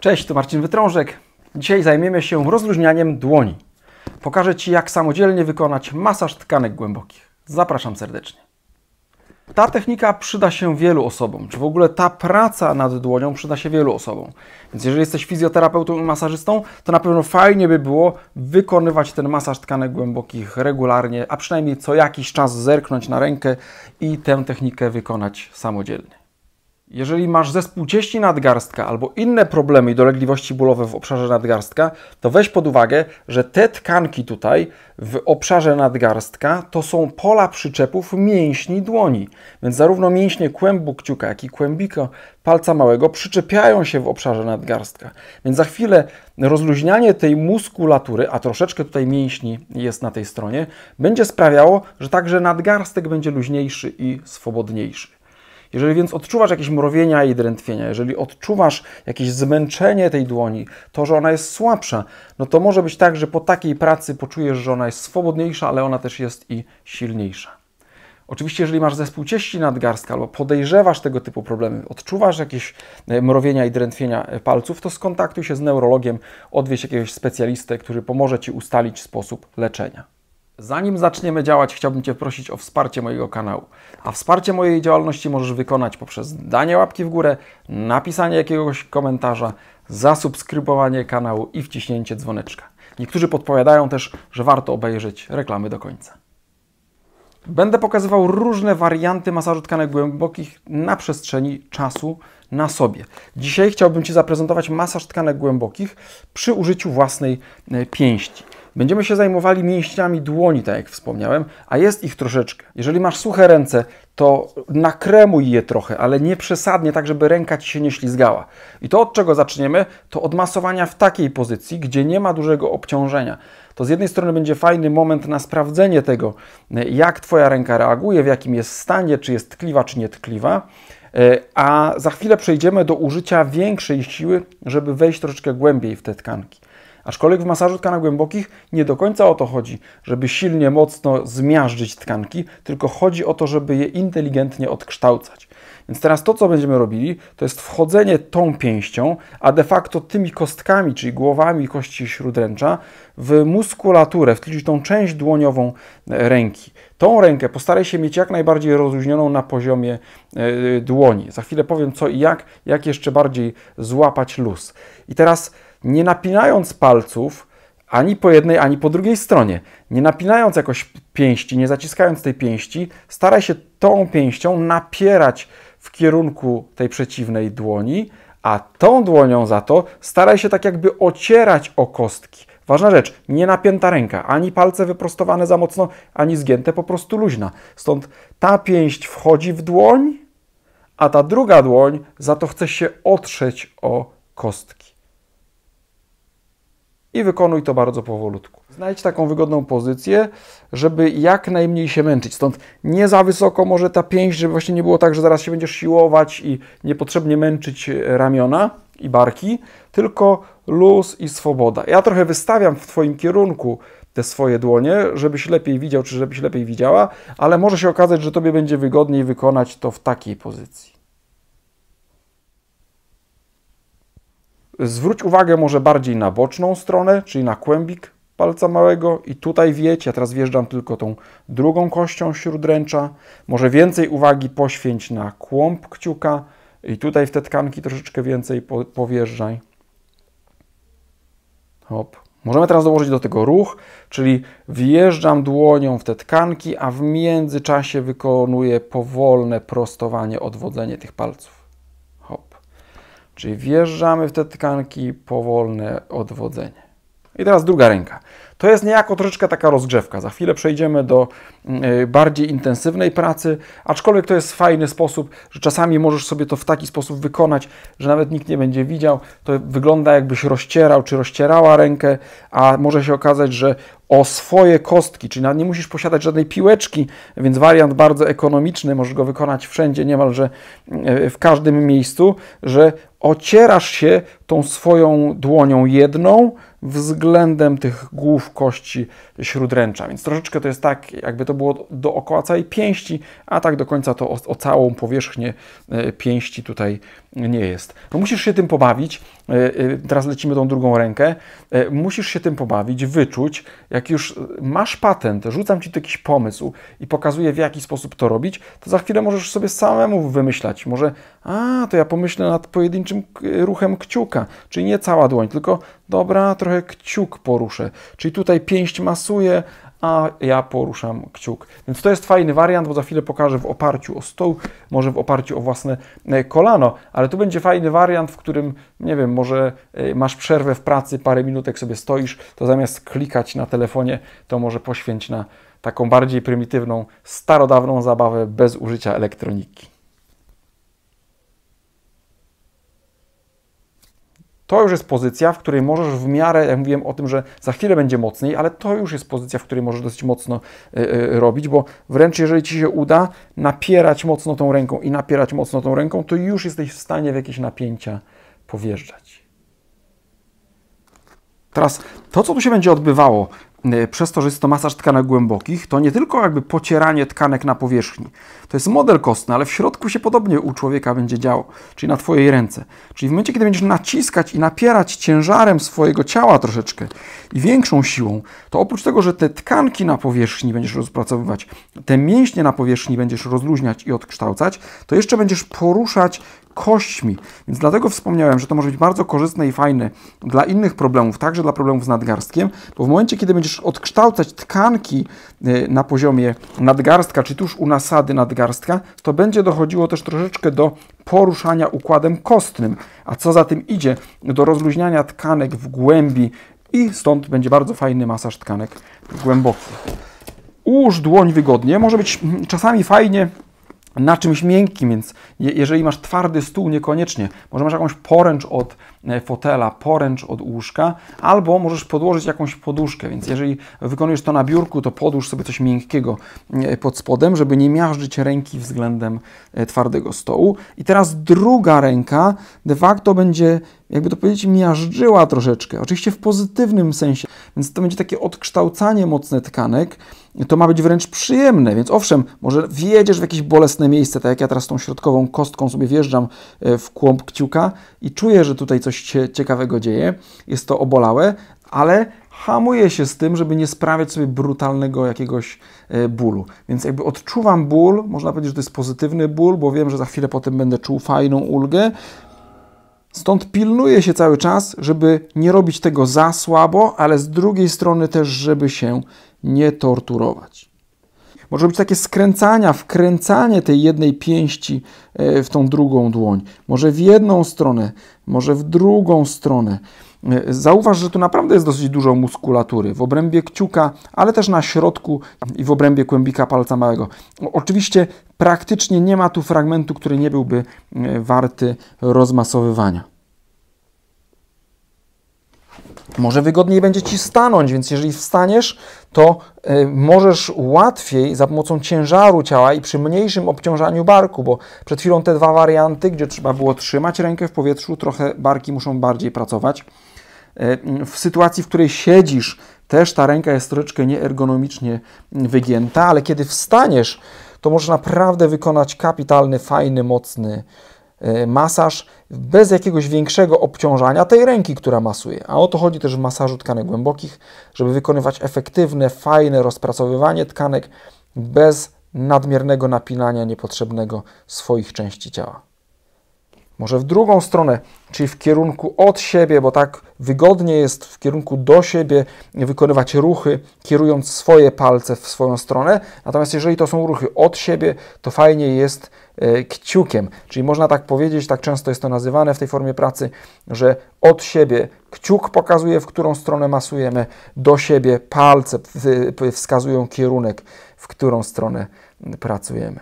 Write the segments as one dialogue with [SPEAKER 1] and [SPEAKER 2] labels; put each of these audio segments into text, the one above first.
[SPEAKER 1] Cześć, to Marcin Wytrążek. Dzisiaj zajmiemy się rozluźnianiem dłoni. Pokażę Ci, jak samodzielnie wykonać masaż tkanek głębokich. Zapraszam serdecznie. Ta technika przyda się wielu osobom, czy w ogóle ta praca nad dłonią przyda się wielu osobom. Więc jeżeli jesteś fizjoterapeutą i masażystą, to na pewno fajnie by było wykonywać ten masaż tkanek głębokich regularnie, a przynajmniej co jakiś czas zerknąć na rękę i tę technikę wykonać samodzielnie. Jeżeli masz zespół cieśni nadgarstka albo inne problemy i dolegliwości bólowe w obszarze nadgarstka, to weź pod uwagę, że te tkanki tutaj w obszarze nadgarstka to są pola przyczepów mięśni dłoni. Więc zarówno mięśnie kłębu kciuka, jak i kłębika palca małego przyczepiają się w obszarze nadgarstka. Więc za chwilę rozluźnianie tej muskulatury, a troszeczkę tutaj mięśni jest na tej stronie, będzie sprawiało, że także nadgarstek będzie luźniejszy i swobodniejszy. Jeżeli więc odczuwasz jakieś mrowienia i drętwienia, jeżeli odczuwasz jakieś zmęczenie tej dłoni, to, że ona jest słabsza, no to może być tak, że po takiej pracy poczujesz, że ona jest swobodniejsza, ale ona też jest i silniejsza. Oczywiście, jeżeli masz zespół cieści nadgarstka albo podejrzewasz tego typu problemy, odczuwasz jakieś e, mrowienia i drętwienia e, palców, to skontaktuj się z neurologiem, odwieź jakiegoś specjalistę, który pomoże Ci ustalić sposób leczenia. Zanim zaczniemy działać, chciałbym Cię prosić o wsparcie mojego kanału. A wsparcie mojej działalności możesz wykonać poprzez danie łapki w górę, napisanie jakiegoś komentarza, zasubskrybowanie kanału i wciśnięcie dzwoneczka. Niektórzy podpowiadają też, że warto obejrzeć reklamy do końca. Będę pokazywał różne warianty masażu tkanek głębokich na przestrzeni czasu na sobie. Dzisiaj chciałbym Ci zaprezentować masaż tkanek głębokich przy użyciu własnej e, pięści. Będziemy się zajmowali mięśniami dłoni, tak jak wspomniałem, a jest ich troszeczkę. Jeżeli masz suche ręce, to nakremuj je trochę, ale nie przesadnie, tak żeby ręka ci się nie ślizgała. I to od czego zaczniemy? To od masowania w takiej pozycji, gdzie nie ma dużego obciążenia. To z jednej strony będzie fajny moment na sprawdzenie tego, jak twoja ręka reaguje, w jakim jest stanie, czy jest tkliwa, czy nie tkliwa. E, a za chwilę przejdziemy do użycia większej siły, żeby wejść troszeczkę głębiej w te tkanki. Aczkolwiek w masażu tkanek głębokich nie do końca o to chodzi, żeby silnie, mocno zmiażdżyć tkanki, tylko chodzi o to, żeby je inteligentnie odkształcać. Więc teraz to, co będziemy robili, to jest wchodzenie tą pięścią, a de facto tymi kostkami, czyli głowami kości śródręcza, w muskulaturę, w tą część dłoniową e, ręki. Tą rękę postaraj się mieć jak najbardziej rozluźnioną na poziomie e, dłoni. Za chwilę powiem co i jak, jak jeszcze bardziej złapać luz. I teraz nie napinając palców ani po jednej, ani po drugiej stronie. Nie napinając jakoś pięści, nie zaciskając tej pięści, staraj się tą pięścią napierać w kierunku tej przeciwnej dłoni, a tą dłonią za to staraj się tak jakby ocierać o kostki. Ważna rzecz, nie napięta ręka, ani palce wyprostowane za mocno, ani zgięte, po prostu luźna. Stąd ta pięść wchodzi w dłoń, a ta druga dłoń za to chce się otrzeć o kostki i wykonuj to bardzo powolutku. Znajdź taką wygodną pozycję, żeby jak najmniej się męczyć. Stąd nie za wysoko może ta pięść, żeby właśnie nie było tak, że zaraz się będziesz siłować i niepotrzebnie męczyć e, ramiona i barki, tylko luz i swoboda. Ja trochę wystawiam w Twoim kierunku te swoje dłonie, żebyś lepiej widział, czy żebyś lepiej widziała, ale może się okazać, że Tobie będzie wygodniej wykonać to w takiej pozycji. Zwróć uwagę może bardziej na boczną stronę, czyli na kłębik palca małego i tutaj wieć, ja teraz wjeżdżam tylko tą drugą kością śródręcza. Może więcej uwagi poświęć na kłąb kciuka i tutaj w te tkanki troszeczkę więcej po, powjeżdżaj. Hop. Możemy teraz dołożyć do tego ruch, czyli wjeżdżam dłonią w te tkanki, a w międzyczasie wykonuję powolne prostowanie, odwodzenie tych palców. Czyli wjeżdżamy w te tkanki, powolne odwodzenie. I teraz druga ręka. To jest niejako troszeczkę taka rozgrzewka. Za chwilę przejdziemy do mm, y, bardziej intensywnej pracy, aczkolwiek to jest fajny sposób, że czasami możesz sobie to w taki sposób wykonać, że nawet nikt nie będzie widział. To wygląda jakbyś rozcierał czy rozcierała rękę, a może się okazać, że o swoje kostki, czyli nie musisz posiadać żadnej piłeczki, więc wariant bardzo ekonomiczny, możesz go wykonać wszędzie, niemalże e, w każdym miejscu, że ocierasz się tą swoją dłonią jedną względem tych głów kości śródręcza. Więc troszeczkę to jest tak, jakby to było dookoła całej pięści, a tak do końca to o, o całą powierzchnię e, pięści tutaj nie jest. No musisz się tym pobawić. E, e, teraz lecimy tą drugą rękę. Musisz się tym pobawić, wyczuć. Jak już masz patent, rzucam ci tu jakiś pomysł i pokazuję w jaki sposób to robić, to za chwilę możesz sobie samemu wymyślać. Może, a to ja pomyślę nad pojedynczym ruchem kciuka, czyli nie cała dłoń, tylko Dobra, trochę kciuk poruszę. Czyli tutaj pięść masuje, a ja poruszam kciuk. Więc to jest fajny wariant, bo za chwilę pokażę w oparciu o stół, może w oparciu o własne e, kolano, ale tu będzie fajny wariant, w którym, nie wiem, może e, masz przerwę w pracy, parę minutek sobie stoisz, to zamiast klikać na telefonie, to może poświęć na taką bardziej prymitywną, starodawną zabawę bez użycia elektroniki. To już jest pozycja, w której możesz w miarę, jak mówiłem o tym, że za chwilę będzie mocniej, ale to już jest pozycja, w której możesz dosyć mocno e, e, robić, bo wręcz jeżeli ci się uda napierać mocno tą ręką i napierać mocno tą ręką, to już jesteś w stanie w jakieś napięcia powjeżdżać. Teraz to, co tu się będzie odbywało Y, przez to, że jest to masaż tkanek głębokich, to nie tylko jakby pocieranie tkanek na powierzchni. To jest model kostny, ale w środku się podobnie u człowieka będzie działo, czyli na Twojej ręce. Czyli w momencie, kiedy będziesz naciskać i napierać ciężarem swojego ciała troszeczkę i większą siłą, to oprócz tego, że te tkanki na powierzchni będziesz rozpracowywać, te mięśnie na powierzchni będziesz rozluźniać i odkształcać, to jeszcze będziesz poruszać kośćmi. Więc dlatego wspomniałem, że to może być bardzo korzystne i fajne dla innych problemów, także dla problemów z nadgarstkiem, bo w momencie, kiedy będziesz odkształcać tkanki y, na poziomie nadgarstka, czy tuż u nasady nadgarstka, to będzie dochodziło też troszeczkę do poruszania układem kostnym, a co za tym idzie, do rozluźniania tkanek w głębi i stąd będzie bardzo fajny masaż tkanek głęboki. Ułóż dłoń wygodnie, może być mm, czasami fajnie na czymś miękkim, więc jeżeli masz twardy stół, niekoniecznie. Może masz jakąś poręcz od e, fotela, poręcz od łóżka, albo możesz podłożyć jakąś poduszkę, więc jeżeli wykonujesz to na biurku, to podłóż sobie coś miękkiego e, pod spodem, żeby nie miażdżyć ręki względem e, twardego stołu. I teraz druga ręka de facto będzie, jakby to powiedzieć, miażdżyła troszeczkę, oczywiście w pozytywnym sensie, więc to będzie takie odkształcanie mocne tkanek, to ma być wręcz przyjemne. Więc owszem, może wjedziesz w jakieś bolesne miejsce, tak jak ja teraz tą środkową kostką sobie wjeżdżam e, w kłąb kciuka i czuję, że tutaj coś się ciekawego dzieje, jest to obolałe, ale hamuję się z tym, żeby nie sprawiać sobie brutalnego jakiegoś e, bólu. Więc jakby odczuwam ból, można powiedzieć, że to jest pozytywny ból, bo wiem, że za chwilę potem będę czuł fajną ulgę. Stąd pilnuję się cały czas, żeby nie robić tego za słabo, ale z drugiej strony też, żeby się nie torturować. Może być takie skręcania, wkręcanie tej jednej pięści e, w tą drugą dłoń. Może w jedną stronę, może w drugą stronę. E, zauważ, że tu naprawdę jest dosyć dużo muskulatury w obrębie kciuka, ale też na środku i w obrębie kłębika palca małego. Oczywiście praktycznie nie ma tu fragmentu, który nie byłby e, warty rozmasowywania. Może wygodniej będzie ci stanąć, więc jeżeli wstaniesz, to e, możesz łatwiej za pomocą ciężaru ciała i przy mniejszym obciążaniu barku, bo przed chwilą te dwa warianty, gdzie trzeba było trzymać rękę w powietrzu, trochę barki muszą bardziej pracować. E, w sytuacji, w której siedzisz, też ta ręka jest troszeczkę nieergonomicznie wygięta, ale kiedy wstaniesz, to możesz naprawdę wykonać kapitalny, fajny, mocny E, masaż bez jakiegoś większego obciążania tej ręki, która masuje. A o to chodzi też w masażu tkanek głębokich, żeby wykonywać efektywne, fajne rozpracowywanie tkanek bez nadmiernego napinania niepotrzebnego swoich części ciała może w drugą stronę, czyli w kierunku od siebie, bo tak wygodnie jest w kierunku do siebie wykonywać ruchy, kierując swoje palce w swoją stronę. Natomiast jeżeli to są ruchy od siebie, to fajnie jest e, kciukiem. Czyli można tak powiedzieć, tak często jest to nazywane w tej formie pracy, że od siebie kciuk pokazuje, w którą stronę masujemy, do siebie palce wskazują kierunek, w którą stronę pracujemy.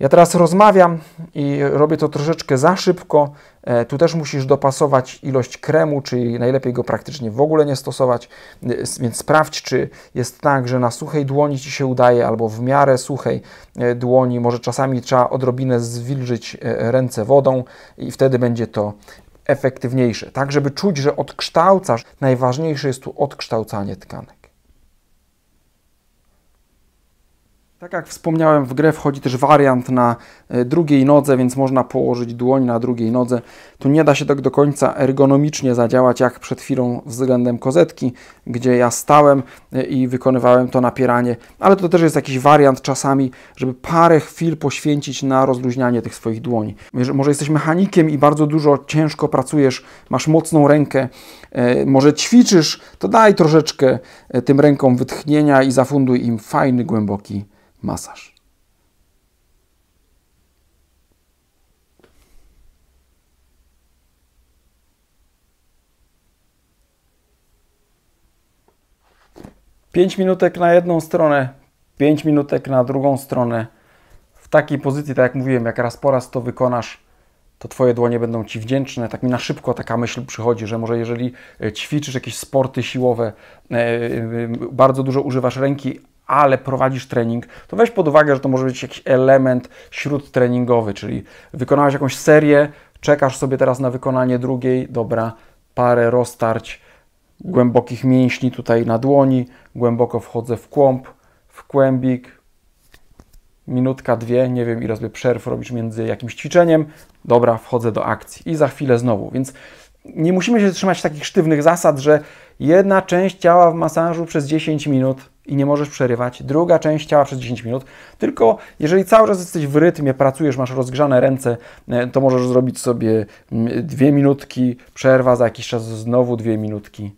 [SPEAKER 1] Ja teraz rozmawiam i robię to troszeczkę za szybko. E, tu też musisz dopasować ilość kremu, czyli najlepiej go praktycznie w ogóle nie stosować. E, więc sprawdź, czy jest tak, że na suchej dłoni ci się udaje, albo w miarę suchej e, dłoni. Może czasami trzeba odrobinę zwilżyć ręce wodą i wtedy będzie to efektywniejsze. Tak, żeby czuć, że odkształcasz. Najważniejsze jest tu odkształcanie tkanek. Tak jak wspomniałem, w grę wchodzi też wariant na e, drugiej nodze, więc można położyć dłoń na drugiej nodze. Tu nie da się tak do końca ergonomicznie zadziałać, jak przed chwilą względem kozetki, gdzie ja stałem e, i wykonywałem to napieranie, ale to też jest jakiś wariant czasami, żeby parę chwil poświęcić na rozluźnianie tych swoich dłoni. Może jesteś mechanikiem i bardzo dużo ciężko pracujesz, masz mocną rękę, e, może ćwiczysz, to daj troszeczkę tym rękom wytchnienia i zafunduj im fajny, głęboki masaż. Pięć minutek na jedną stronę, pięć minutek na drugą stronę. W takiej pozycji, tak jak mówiłem, jak raz po raz to wykonasz, to Twoje dłonie będą Ci wdzięczne. Tak mi na szybko taka myśl przychodzi, że może jeżeli e, ćwiczysz jakieś sporty siłowe, e, e, bardzo dużo używasz ręki, ale prowadzisz trening, to weź pod uwagę, że to może być jakiś element śródtreningowy, czyli wykonałeś jakąś serię, czekasz sobie teraz na wykonanie drugiej, dobra, parę roztarć głębokich mięśni tutaj na dłoni, głęboko wchodzę w kłąb, w kłębik, minutka, dwie, nie wiem ile sobie przerw robisz między jakimś ćwiczeniem, dobra, wchodzę do akcji i za chwilę znowu, więc nie musimy się trzymać takich sztywnych zasad, że jedna część ciała w masażu przez 10 minut, i nie możesz przerywać. Druga część ciała przez 10 minut. Tylko jeżeli cały czas jesteś w rytmie, pracujesz, masz rozgrzane ręce, e, to możesz zrobić sobie mm, dwie minutki, przerwa, za jakiś czas znowu dwie minutki.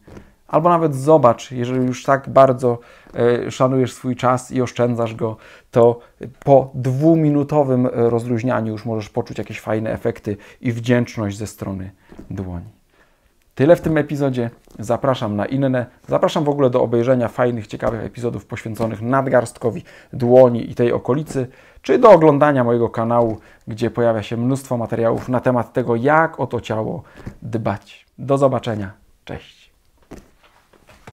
[SPEAKER 1] Albo nawet zobacz, jeżeli już tak bardzo e, szanujesz swój czas i oszczędzasz go, to po dwuminutowym rozluźnianiu już możesz poczuć jakieś fajne efekty i wdzięczność ze strony dłoni. Tyle w tym epizodzie. Zapraszam na inne. Zapraszam w ogóle do obejrzenia fajnych, ciekawych epizodów poświęconych nadgarstkowi, dłoni i tej okolicy, czy do oglądania mojego kanału, gdzie pojawia się mnóstwo materiałów na temat tego, jak o to ciało dbać. Do zobaczenia. Cześć.